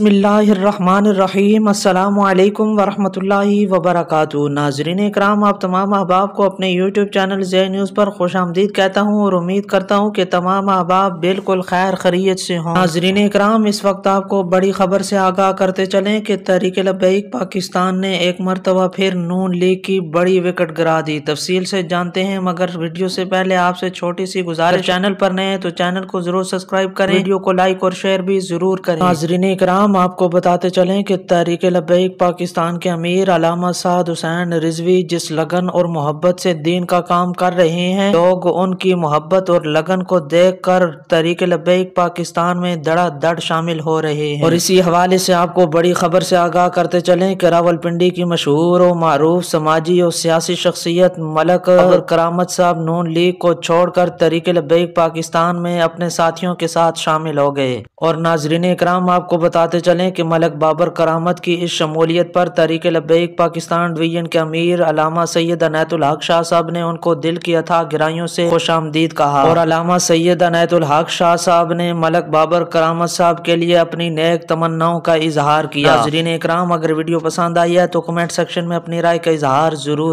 बसमीम अल्लाम वरहि नाजरीन कराम आप तमाम अहबाब को अपने यूट्यूब चैनल जय न्यूज़ पर खुश आमदीद कहता हूँ और उम्मीद करता हूँ कि तमाम अहबाब बिल्कुल खैर खरीत से हों नाजरीन कराम इस वक्त आपको बड़ी खबर से आगाह करते चलें कि तरीक लबैक पाकिस्तान ने एक मरतबा फिर नून लीग की बड़ी विकेट गिरा दी तफसील से जानते हैं मगर वीडियो से पहले आपसे छोटी सी गुजारिश चैनल पर नए तो चैनल को जरूर सब्सक्राइब करें वीडियो को लाइक और शेयर भी जरूर करें नाजरीन कराम हम आपको बताते चलें कि तहरीक लबैक पाकिस्तान के अमीर अलामा साद हुसैन रिजवी जिस लगन और मोहब्बत से दीन का काम कर रहे हैं लोग उनकी मोहब्बत और लगन को देख कर तहरीक लबैक पाकिस्तान में दड़ा दड़ शामिल हो रहे हैं और इसी हवाले से आपको बड़ी खबर से आगाह करते चलें कि रावलपिंडी की मशहूर और मरूफ समाजी और सियासी शख्सियत मलक और करामत साहब नून लीग को छोड़कर तहरीक लबैक पाकिस्तान में अपने साथियों के साथ शामिल हो गए और नाजरीन कराम आपको बताते बताते चलें कि मलक बाबर करामत की इस शमूलियत पर तरीके लबैक पाकिस्तान डिवीजन के अमीर अलामा सैयद अनायतुल हक शाह साहब ने उनको दिल की अथा गिराइयों से खुश आमदीद कहा और अलामा सैयद अनायतुल हक शाह साहब ने मलक बाबर करामत साहब के लिए अपनी नेक तमन्नाओं का इजहार किया नाजरीन हाँ। इकराम अगर वीडियो पसंद आई है तो कमेंट सेक्शन में अपनी राय का इजहार जरूर